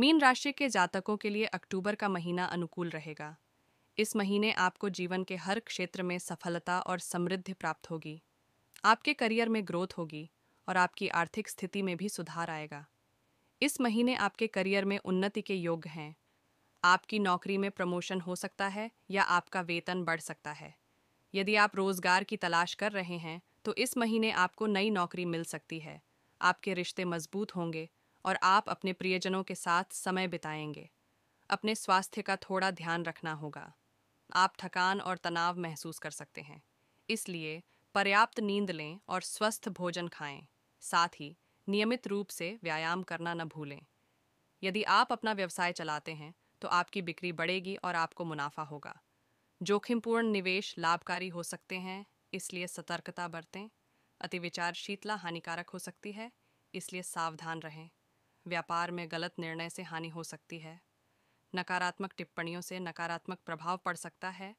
mean राशि के जातकों के लिए अक्टूबर का महीना अनुकूल रहेगा इस महीने आपको जीवन के हर क्षेत्र में सफलता और समृद्धि प्राप्त होगी आपके करियर में ग्रोथ होगी और आपकी आर्थिक स्थिति में भी सुधार आएगा इस महीने आपके करियर में उन्नति के योग हैं आपकी नौकरी में प्रमोशन हो सकता है या आपका वेतन बढ़ सकता है यदि आप रोजगार की तलाश कर रहे हैं तो इस महीने आपको नई नौकरी मिल सकती है आपके रिश्ते मजबूत होंगे और आप अपने प्रियजनों के साथ समय बिताएंगे अपने स्वास्थ्य का थोड़ा ध्यान रखना होगा आप थकान और तनाव महसूस कर सकते हैं इसलिए पर्याप्त नींद लें और स्वस्थ भोजन खाएं साथ ही नियमित रूप से व्यायाम करना न भूलें यदि आप अपना व्यवसाय चलाते हैं तो आपकी बिक्री बढ़ेगी और आपको मुनाफा होगा जोखिमपूर्ण निवेश लाभकारी हो सकते हैं इसलिए सतर्कता बरतें अतिविचार शीतला हानिकारक हो सकती है इसलिए सावधान रहें व्यापार में गलत निर्णय से हानि हो सकती है नकारात्मक टिप्पणियों से नकारात्मक प्रभाव पड़ सकता है